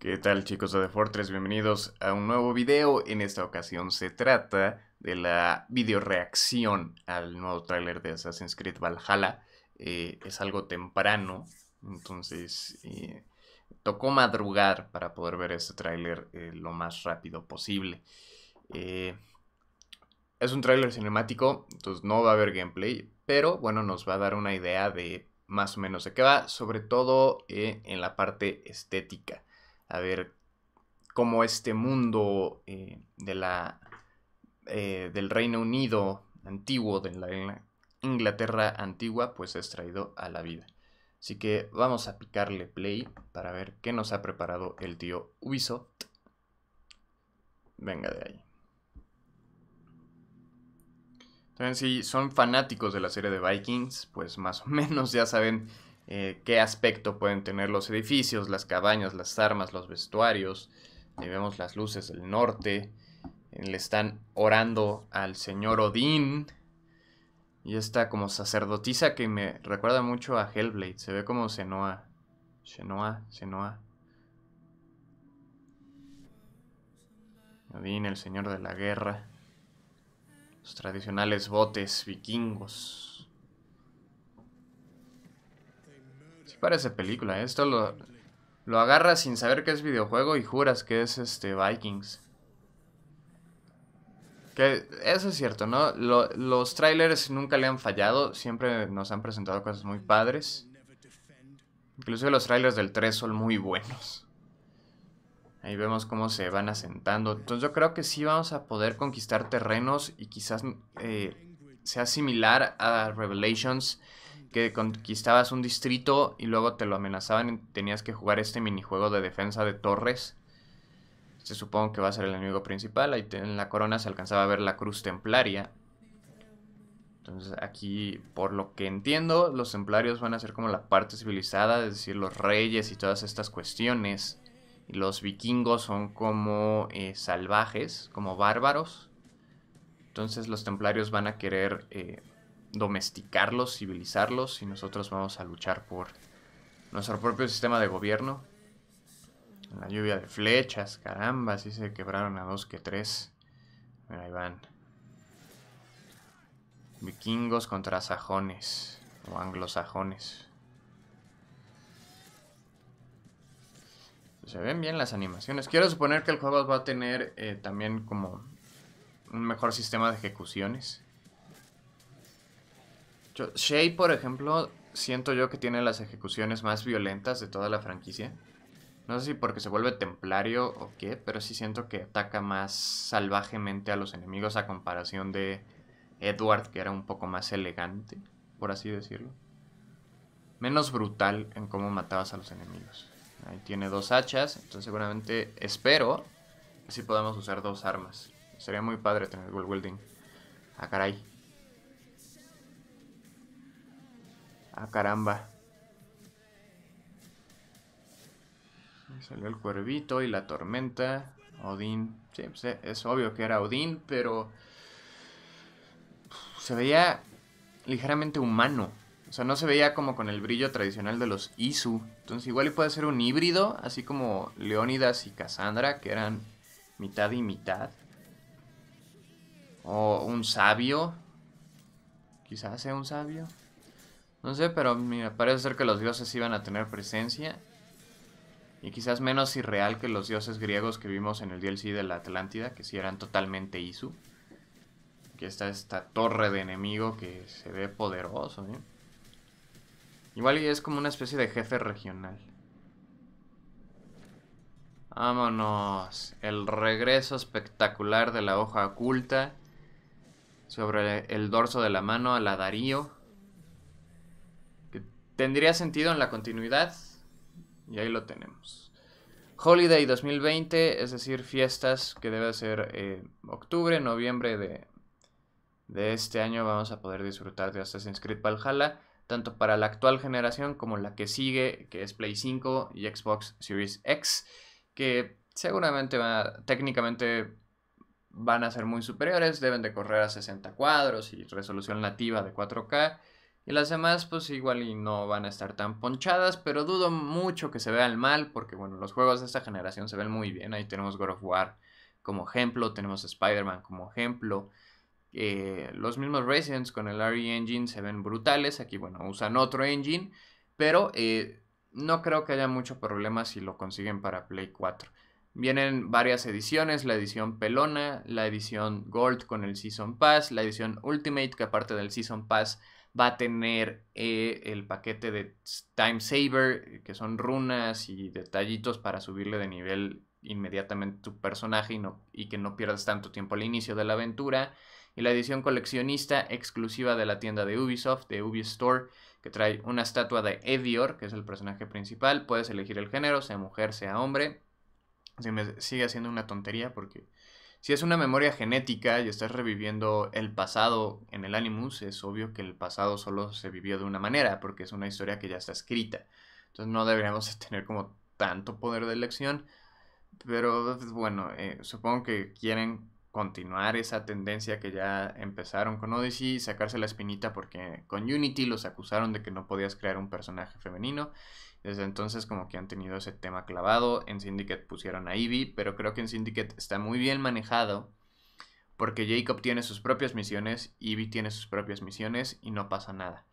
¿Qué tal chicos de The Fortress? Bienvenidos a un nuevo video. En esta ocasión se trata de la videoreacción al nuevo tráiler de Assassin's Creed Valhalla. Eh, es algo temprano, entonces eh, tocó madrugar para poder ver este tráiler eh, lo más rápido posible. es un tráiler cinemático, entonces no va a haber gameplay, pero bueno, nos va a dar una idea de más o menos de qué va, sobre todo en la parte estética a ver cómo este mundo eh, de la, eh, del Reino Unido antiguo, de la Inglaterra antigua, pues es traído a la vida. Así que vamos a picarle play para ver qué nos ha preparado el tío Ubisoft. Venga de ahí. También si son fanáticos de la serie de Vikings, pues más o menos ya saben eh, qué aspecto pueden tener los edificios, las cabañas, las armas, los vestuarios. Ahí vemos las luces del norte. Le están orando al señor Odín. Y está como sacerdotisa que me recuerda mucho a Hellblade. Se ve como Senoa. Senoa, Senoa. Odín, el señor de la guerra. Los tradicionales botes vikingos. parece película, ¿eh? esto lo, lo agarras sin saber que es videojuego y juras que es este Vikings. Que eso es cierto, ¿no? los trailers nunca le han fallado, siempre nos han presentado cosas muy padres. Inclusive los trailers del 3 son muy buenos. Ahí vemos cómo se van asentando. Entonces yo creo que sí vamos a poder conquistar terrenos y quizás eh, sea similar a Revelations que conquistabas un distrito y luego te lo amenazaban y tenías que jugar este minijuego de defensa de torres. Se supone que va a ser el enemigo principal. Ahí en la corona se alcanzaba a ver la cruz templaria. Entonces aquí, por lo que entiendo, los templarios van a ser como la parte civilizada, es decir, los reyes y todas estas cuestiones. Y los vikingos son como eh, salvajes, como bárbaros. Entonces los templarios van a querer... Eh, domesticarlos, civilizarlos, y nosotros vamos a luchar por nuestro propio sistema de gobierno. La lluvia de flechas, caramba, si se quebraron a dos que tres. Mira, ahí van. Vikingos contra sajones o anglosajones. Se ven bien las animaciones. Quiero suponer que el juego va a tener eh, también como un mejor sistema de ejecuciones. Shay, por ejemplo, siento yo que tiene las ejecuciones más violentas de toda la franquicia. No sé si porque se vuelve templario o qué, pero sí siento que ataca más salvajemente a los enemigos a comparación de Edward, que era un poco más elegante, por así decirlo. Menos brutal en cómo matabas a los enemigos. Ahí tiene dos hachas, entonces seguramente espero si sí podamos usar dos armas. Sería muy padre tener el Welding. Ah, caray. Ah, caramba. salió el cuervito y la tormenta. Odín. Sí, pues, eh, es obvio que era Odín, pero... Se veía ligeramente humano. O sea, no se veía como con el brillo tradicional de los Isu. Entonces igual puede ser un híbrido, así como Leónidas y Cassandra, que eran mitad y mitad. O un sabio. Quizás sea un sabio. No sé, pero me parece ser que los dioses iban a tener presencia. Y quizás menos irreal que los dioses griegos que vimos en el DLC de la Atlántida, que sí eran totalmente Isu. Aquí está esta torre de enemigo que se ve poderoso, ¿eh? Igual y es como una especie de jefe regional. Vámonos. El regreso espectacular de la hoja oculta sobre el dorso de la mano a la Darío tendría sentido en la continuidad. Y ahí lo tenemos. Holiday 2020, es decir, fiestas que debe ser eh, octubre, noviembre de, este año vamos a poder disfrutar de Assassin's Creed Valhalla, tanto para la actual generación como la que sigue, que es Play 5 y Xbox Series X, que seguramente técnicamente van a ser muy superiores, deben de correr a 60 cuadros y resolución nativa de 4K. Y las demás, pues igual y no van a estar tan ponchadas, pero dudo mucho que se vean mal, porque bueno, los juegos de esta generación se ven muy bien. Ahí tenemos God of War como ejemplo, tenemos Spider-Man como ejemplo. Eh, los mismos Residents con el RE Engine se ven brutales. Aquí, bueno, usan otro engine, pero eh, no creo que haya mucho problema si lo consiguen para Play 4. Vienen varias ediciones, la edición pelona, la edición gold con el Season Pass, la edición Ultimate que aparte del Season Pass va a tener eh, el paquete de Time Saver, que son runas y detallitos para subirle de nivel inmediatamente tu personaje y, y que no pierdas tanto tiempo al inicio de la aventura. Y la edición coleccionista exclusiva de la tienda de Ubisoft, de Ubisoft que trae una estatua de Evior, que es el personaje principal. Puedes elegir el género, sea mujer, sea hombre se me sigue haciendo una tontería porque si es una memoria genética y estás reviviendo el pasado en el Animus, es obvio que el pasado solo se vivió de una manera, porque es una historia que ya está escrita. Entonces no deberíamos tener como tanto poder de elección, pero pues, bueno, eh, supongo que quieren continuar esa tendencia que ya empezaron con Odyssey y sacarse la espinita porque con Unity los acusaron de que no podías crear un personaje femenino. Desde entonces como que han tenido ese tema clavado. En Syndicate pusieron a Ivy, pero creo que en Syndicate está muy bien manejado porque Jacob tiene sus propias misiones, Ivy tiene sus propias misiones y no pasa nada.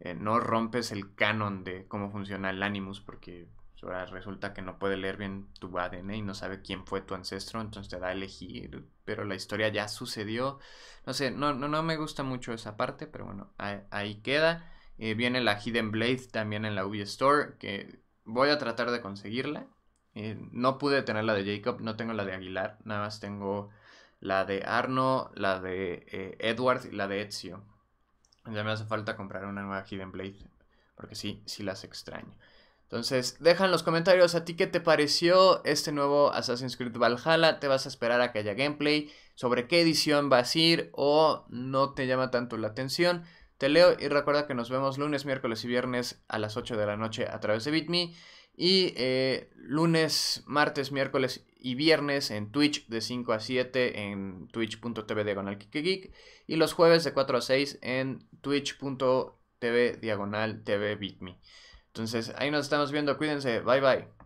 Eh, no rompes el canon de cómo funciona el Animus porque resulta que no puede leer bien tu ADN y no sabe quién fue tu ancestro, entonces te da a elegir, pero la historia ya sucedió. No sé, no, no, no me gusta mucho esa parte, pero bueno, ahí, queda. Eh, viene la Hidden Blade también en la Ubi Store, que voy a tratar de conseguirla. Eh, no pude tener la de Jacob, no tengo la de Aguilar, nada más tengo la de Arno, la de eh, Edward y la de Ezio. Ya me hace falta comprar una nueva Hidden Blade, porque sí, sí las extraño. Entonces, deja en los comentarios a ti qué te pareció este nuevo Assassin's Creed Valhalla. ¿Te vas a esperar a que haya gameplay? ¿Sobre qué edición vas a ir? ¿O no te llama tanto la atención? Te leo y recuerda que nos vemos lunes, miércoles y viernes a las 8 de la noche a través de BitMe. Y eh, lunes, martes, miércoles y viernes en Twitch de 5 a 7 en twitch.tv diagonal geek Y los jueves de 4 a 6 en twitch.tv diagonal tv bitme. Entonces, ahí nos estamos viendo. Cuídense. Bye bye.